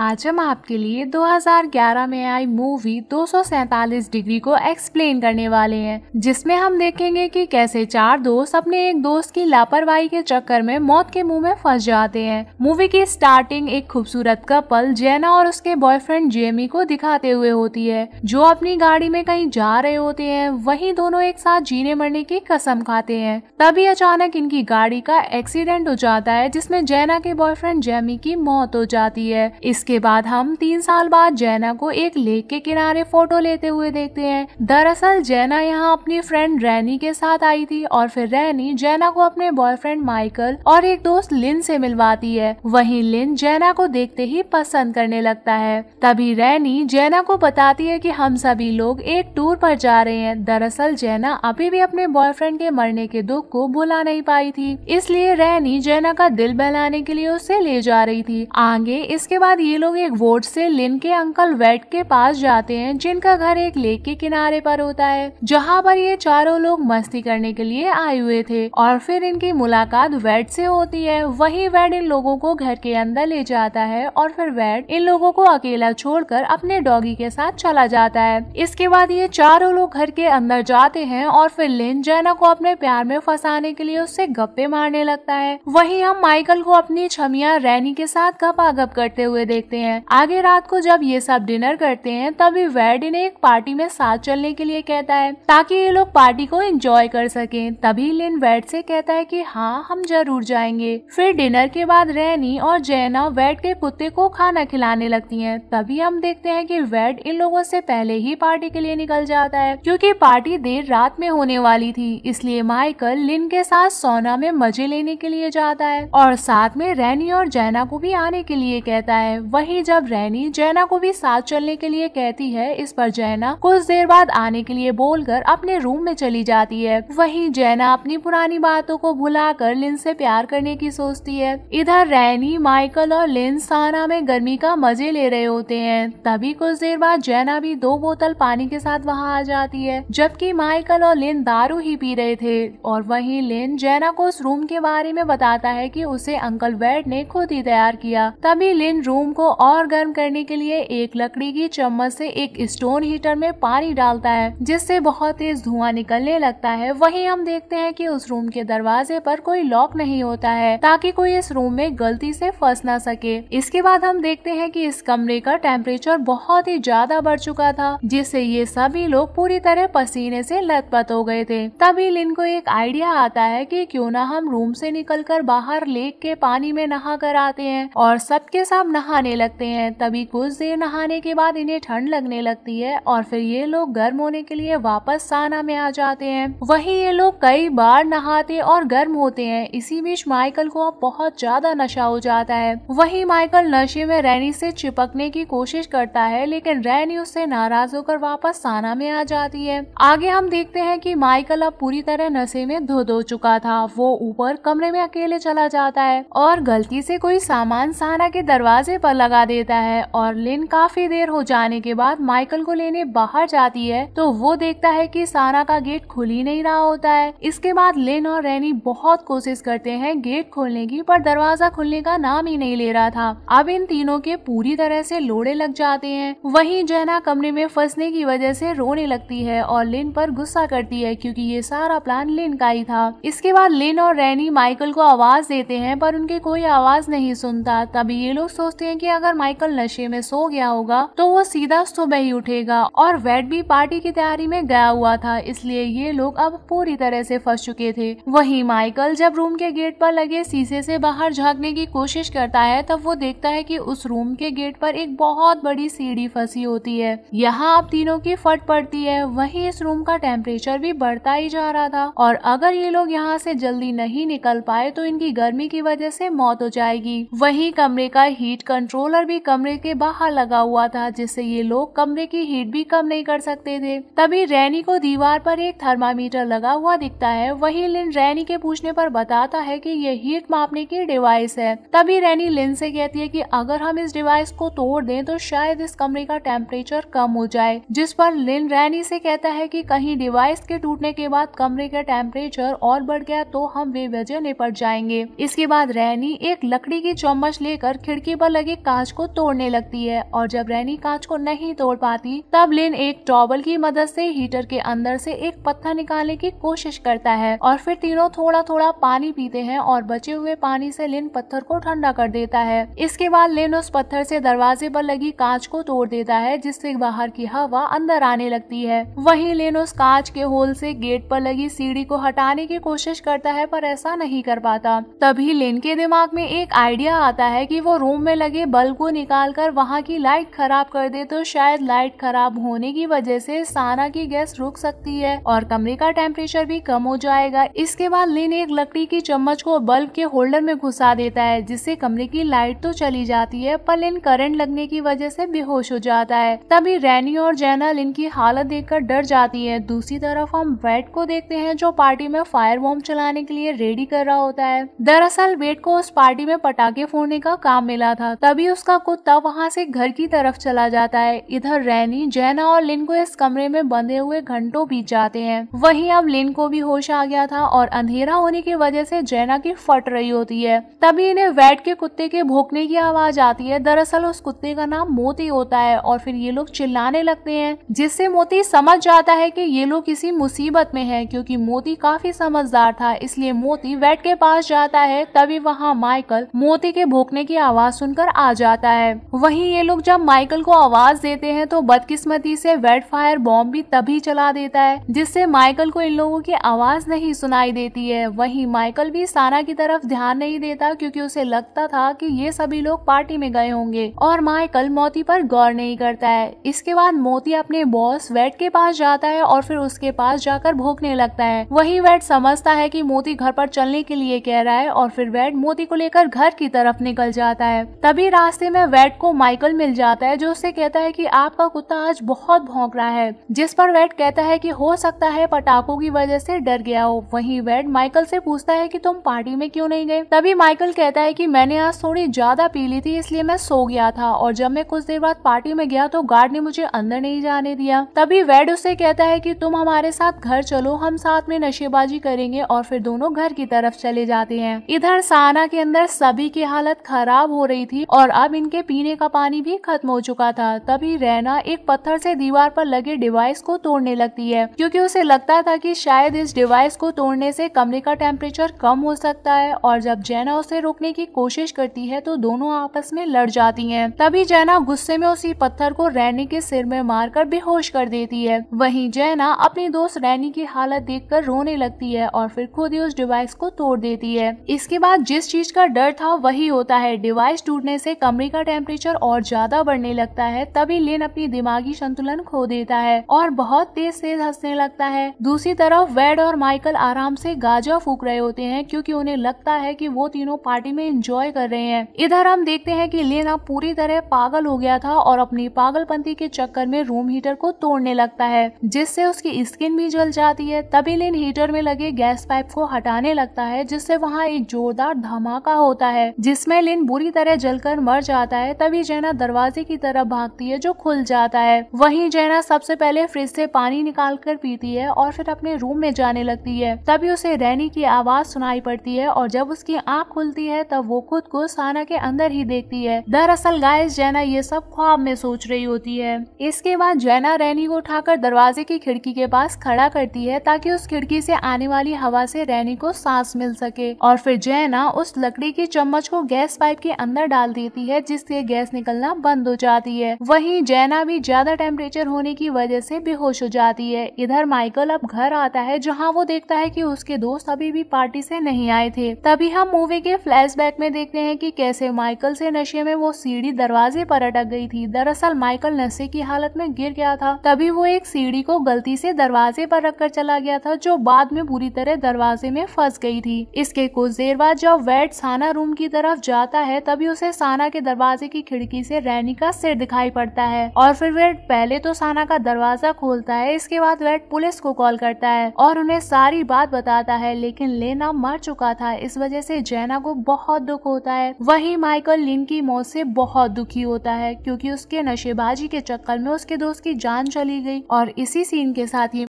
आज हम आपके लिए 2011 में आई मूवी दो डिग्री को एक्सप्लेन करने वाले हैं जिसमें हम देखेंगे कि कैसे चार दोस्त अपने एक दोस्त की लापरवाही के चक्कर में मौत के मुंह में फंस जाते हैं मूवी की स्टार्टिंग एक खूबसूरत कपल जेना और उसके बॉयफ्रेंड जेमी को दिखाते हुए होती है जो अपनी गाड़ी में कहीं जा रहे होते हैं वही दोनों एक साथ जीने मरने की कसम खाते हैं तभी अचानक इनकी गाड़ी का एक्सीडेंट हो जाता है जिसमे जैना के बॉयफ्रेंड जेमी की मौत हो जाती है इस इसके बाद हम तीन साल बाद जैना को एक लेक के किनारे फोटो लेते हुए देखते हैं दरअसल जैना यहाँ अपनी फ्रेंड रैनी के साथ आई थी और फिर रैनी जैना को अपने बॉयफ्रेंड माइकल और एक दोस्त लिन से मिलवाती है वहीं लिन जैना को देखते ही पसंद करने लगता है तभी रैनी जैना को बताती है कि हम सभी लोग एक टूर पर जा रहे हैं दरअसल जैना अभी भी अपने बॉयफ्रेंड के मरने के दुख को भुला नहीं पाई थी इसलिए रैनी जैना का दिल बहलाने के लिए उसे ले जा रही थी आगे इसके बाद ये लोग एक वोट से लिन के अंकल वेट के पास जाते हैं जिनका घर एक लेक के किनारे पर होता है जहाँ पर ये चारों लोग मस्ती करने के लिए आए हुए थे और फिर इनकी मुलाकात वेट से होती है वही वेट इन लोगों को घर के अंदर ले जाता है और फिर वेट इन लोगों को अकेला छोड़कर अपने डॉगी के साथ चला जाता है इसके बाद ये चारों लोग घर के अंदर जाते हैं और फिर लिन जैना को अपने प्यार में फंसाने के लिए उससे गप्पे मारने लगता है वही हम माइकल को अपनी छमिया रैनी के साथ गपा गप करते हुए देख देखते हैं आगे रात को जब ये सब डिनर करते हैं तभी वेड इन्हें एक पार्टी में साथ चलने के लिए कहता है ताकि ये लोग पार्टी को एंजॉय कर सके तभी लिन वेड से कहता है कि हाँ हम जरूर जाएंगे फिर डिनर के बाद रैनी और जैना वेड के कुत्ते को खाना खिलाने लगती है तभी हम देखते हैं की वेड इन लोगों से पहले ही पार्टी के लिए निकल जाता है क्योंकि पार्टी देर रात में होने वाली थी इसलिए माइकल लिन के साथ सोना में मजे लेने के लिए जाता है और साथ में रैनी और जैना को भी आने के लिए कहता है वहीं जब रैनी जैना को भी साथ चलने के लिए कहती है इस पर जैना कुछ देर बाद आने के लिए बोलकर अपने रूम में चली जाती है वहीं जैना अपनी पुरानी बातों को भुला कर लिन से प्यार करने की सोचती है इधर रैनी माइकल और लिन साना में गर्मी का मजे ले रहे होते हैं तभी कुछ देर बाद जैना भी दो बोतल पानी के साथ वहाँ आ जाती है जबकि माइकल और लिन दारू ही पी रहे थे और वहीं लिन जैना को उस रूम के बारे में बताता है कि उसे अंकल वेड ने खुद ही तैयार किया तभी लिन रूम को और गर्म करने के लिए एक लकड़ी की चम्मच से एक स्टोन हीटर में पानी डालता है जिससे बहुत तेज धुआं निकलने लगता है वहीं हम देखते हैं कि उस रूम के दरवाजे पर कोई लॉक नहीं होता है ताकि कोई इस रूम में गलती से फंस ना सके इसके बाद हम देखते हैं कि इस कमरे का टेम्परेचर बहुत ही ज्यादा बढ़ चुका था जिससे ये सभी लोग पूरी तरह पसीने से लथपथ हो गए थे तभी लिन को एक आइडिया आता है की क्यों ना हम रूम से निकल बाहर लेक के पानी में नहा कर आते हैं और सबके सब नहाने आने लगते हैं तभी कुछ देर नहाने के बाद इन्हें ठंड लगने लगती है और फिर ये लोग गर्म होने के लिए वापस साना में आ जाते हैं वही ये लोग कई बार नहाते और गर्म होते हैं इसी बीच माइकल को अब बहुत ज्यादा नशा हो जाता है वही माइकल नशे में रैनी से चिपकने की कोशिश करता है लेकिन रैनी उससे नाराज होकर वापस साना में आ जाती है आगे हम देखते हैं कि माइकल अब पूरी तरह नशे में धो धो चुका था वो ऊपर कमरे में अकेले चला जाता है और गलती से कोई सामान साना के दरवाजे पर लगा देता है और लिन काफी देर हो जाने के बाद माइकल को लेने बाहर जाती है तो वो देखता है कि सारा का गेट खुल ही नहीं रहा होता है इसके बाद लिन और रैनी बहुत कोशिश करते हैं गेट खोलने की पर दरवाजा खुलने का नाम ही नहीं ले रहा था अब इन तीनों के पूरी तरह से लोड़े लग जाते हैं वही जैना कमरे में फंसने की वजह से रोने लगती है और लिन पर गुस्सा करती है क्योंकि ये सारा प्लान लिन का ही था इसके बाद लिन और रैनी माइकल को आवाज देते हैं पर उनके कोई आवाज नहीं सुनता तभी ये लोग सोचते हैं कि अगर माइकल नशे में सो गया होगा तो वो सीधा सुबह ही उठेगा और वेड भी पार्टी की तैयारी में गया हुआ था इसलिए ये लोग अब पूरी तरह से फंस चुके थे वही माइकल जब रूम के गेट पर लगे शीशे से बाहर झांकने की कोशिश करता है तब वो देखता है कि उस रूम के गेट पर एक बहुत बड़ी सीढ़ी फंसी होती है यहाँ अब तीनों की फट पड़ती है वही इस रूम का टेम्परेचर भी बढ़ता ही जा रहा था और अगर ये लोग यहाँ से जल्दी नहीं निकल पाए तो इनकी गर्मी की वजह से मौत हो जाएगी वही कमरे का हीट कंट्रोल कंट्रोलर भी कमरे के बाहर लगा हुआ था जिससे ये लोग कमरे की हीट भी कम नहीं कर सकते थे तभी रैनी को दीवार पर एक थर्मामीटर लगा हुआ दिखता है वही लिन रैनी के पूछने पर बताता है कि ये हीट मापने की डिवाइस है तभी रैनी लिन से कहती है कि अगर हम इस डिवाइस को तोड़ दें तो शायद इस कमरे का टेम्परेचर कम हो जाए जिस पर लिन रैनी से कहता है कि कहीं डिवाइस के टूटने के बाद कमरे का टेम्परेचर और बढ़ गया तो हम वे वजह निपट जाएंगे इसके बाद रैनी एक लकड़ी की चम्मच लेकर खिड़की पर लगे कांच को तोड़ने लगती है और जब रैनी कांच को नहीं तोड़ पाती तब लिन एक टॉबल की मदद से हीटर के अंदर से एक पत्थर निकालने की कोशिश करता है और फिर तीनों थोड़ा थोड़ा पानी पीते हैं और बचे हुए पानी से लिन पत्थर को ठंडा कर देता है इसके बाद लिन उस पत्थर से दरवाजे पर लगी कांच को तोड़ देता है जिससे बाहर की हवा अंदर आने लगती है वही लिन उस कांच के होल से गेट पर लगी सीढ़ी को हटाने की कोशिश करता है पर ऐसा नहीं कर पाता तभी लिन के दिमाग में एक आइडिया आता है कि वो रूम में लगे बल्ब को निकालकर वहाँ की लाइट खराब कर दे तो शायद लाइट खराब होने की वजह से साना की गैस रुक सकती है और कमरे का टेम्परेचर भी कम हो जाएगा इसके बाद लिन एक लकड़ी की चम्मच को बल्ब के होल्डर में घुसा देता है जिससे कमरे की लाइट तो चली जाती है पर लिन करंट लगने की वजह से बेहोश हो जाता है तभी रैनी और जैना लिन की हालत कर डर जाती है दूसरी तरफ हम वेट को देखते हैं जो पार्टी में फायर बॉम्ब चलाने के लिए रेडी कर रहा होता है दरअसल वेट को उस पार्टी में पटाखे फोड़ने का काम मिला था तब तभी उसका कुत्ता वहां से घर की तरफ चला जाता है इधर रैनी जैना और लिन को इस कमरे में बंधे हुए घंटों बीत जाते हैं वहीं अब लिन को भी होश आ गया था और अंधेरा होने की वजह से जैना की फट रही होती है तभी इन्हें वैट के कुत्ते के भोंकने की आवाज आती है दरअसल उस कुत्ते का नाम मोती होता है और फिर ये लोग चिल्लाने लगते है जिससे मोती समझ जाता है की ये लोग किसी मुसीबत में है क्यूँकी मोती काफी समझदार था इसलिए मोती वैट के पास जाता है तभी वहाँ माइकल मोती के भोंकने की आवाज सुनकर आ आ जाता है वहीं ये लोग जब माइकल को आवाज देते हैं तो बदकिस्मती से वेट फायर बॉम्ब भी तभी चला देता है जिससे माइकल को इन लोगों की आवाज नहीं सुनाई देती है वहीं माइकल भी साना की तरफ ध्यान नहीं देता क्योंकि उसे लगता था कि ये सभी लोग पार्टी में गए होंगे और माइकल मोती पर गौर नहीं करता है इसके बाद मोती अपने बॉस वेट के पास जाता है और फिर उसके पास जाकर भोकने लगता है वही वेट समझता है कि मोती घर पर चलने के लिए कह रहा है और फिर वेट मोती को लेकर घर की तरफ निकल जाता है तभी रास्ते में वेट को माइकल मिल जाता है जो उससे कहता है कि आपका कुत्ता आज बहुत भौंक रहा है जिस पर वैट कहता है कि हो सकता है पटाखों की वजह से डर गया हो वहीं वेट माइकल से पूछता है कि तुम पार्टी में क्यों नहीं गए तभी माइकल कहता है कि मैंने आज थोड़ी ज्यादा पी ली थी इसलिए मैं सो गया था और जब मैं कुछ देर बाद पार्टी में गया तो गार्ड ने मुझे अंदर नहीं जाने दिया तभी वेड उससे कहता है की तुम हमारे साथ घर चलो हम साथ में नशेबाजी करेंगे और फिर दोनों घर की तरफ चले जाते हैं इधर साना के अंदर सभी की हालत खराब हो रही थी और और अब इनके पीने का पानी भी खत्म हो चुका था तभी रैना एक पत्थर से दीवार पर लगे डिवाइस को तोड़ने लगती है क्योंकि उसे लगता था कि शायद इस डिवाइस को तोड़ने से कमरे का टेम्परेचर कम हो सकता है और जब जैना उसे रोकने की कोशिश करती है तो दोनों आपस में लड़ जाती है तभी जैना गुस्से में उसी पत्थर को रैनी के सिर में कर बेहोश कर देती है वही जैना अपनी दोस्त रैनी की हालत कर रोने लगती है और फिर खुद ही उस डिवाइस को तोड़ देती है इसके बाद जिस चीज का डर था वही होता है डिवाइस टूटने से कमरे का टेम्परेचर और ज्यादा बढ़ने लगता है तभी लिन अपनी दिमागी संतुलन खो देता है और बहुत तेज तेज हंसने लगता है दूसरी तरफ वेड और माइकल आराम से गाजा फूक रहे होते हैं क्योंकि उन्हें लगता है कि वो तीनों पार्टी में एंजॉय कर रहे हैं इधर हम देखते हैं कि अब पूरी तरह पागल हो गया था और अपनी पागलपंती के चक्कर में रूम हीटर को तोड़ने लगता है जिससे उसकी स्किन भी जल जाती है तभी लेन हीटर में लगे गैस पाइप को हटाने लगता है जिससे वहाँ एक जोरदार धमाका होता है जिसमे लिन बुरी तरह जलकर मर जाता है तभी जैना दरवाजे की तरफ भागती है जो खुल जाता है वही जैना सबसे पहले फ्रिज से पानी निकाल कर पीती है और फिर अपने रूम में जाने लगती है तभी उसे रैनी की आवाज सुनाई पड़ती है और जब उसकी आँख खुलती है तब वो खुद को साना के अंदर ही देखती है दरअसल गायस जैना ये सब ख्वाब में सोच रही होती है इसके बाद जैना रैनी को उठाकर दरवाजे की खिड़की के पास खड़ा करती है ताकि उस खिड़की से आने वाली हवा से रैनी को सांस मिल सके और फिर जैना उस लकड़ी की चम्मच को गैस पाइप के अंदर डाल देती लगती है जिससे गैस निकलना बंद हो जाती है वही जैना भी ज्यादा टेम्परेचर होने की वजह से बेहोश हो जाती है इधर माइकल अब घर आता है जहाँ वो देखता है की उसके दोस्त अभी भी पार्टी से नहीं आए थे तभी हम मूवी के फ्लैशबैक में देखते हैं कि कैसे माइकल से नशे में वो सीढ़ी दरवाजे पर अटक गई थी दरअसल माइकल नशे की हालत में गिर गया था तभी वो एक सीढ़ी को गलती से दरवाजे पर रखकर चला गया था जो बाद में बुरी तरह दरवाजे में फंस गई थी इसके कुछ देर बाद जब वेट साना रूम की तरफ जाता है तभी उसे साना साना के दरवाजे की खिड़की से रैनी का सिर दिखाई पड़ता है और फिर वेट पहले तो साना का दरवाजा खोलता है इसके बाद वेट पुलिस को कॉल करता है और उन्हें सारी बात बताता है लेकिन लेना मर चुका था इस वजह से जैना को बहुत दुख होता है वही माइकल लिन की मौत से बहुत दुखी होता है क्योंकि उसके नशेबाजी के चक्कर में उसके दोस्त की जान चली गई और इसी सीन के साथ ही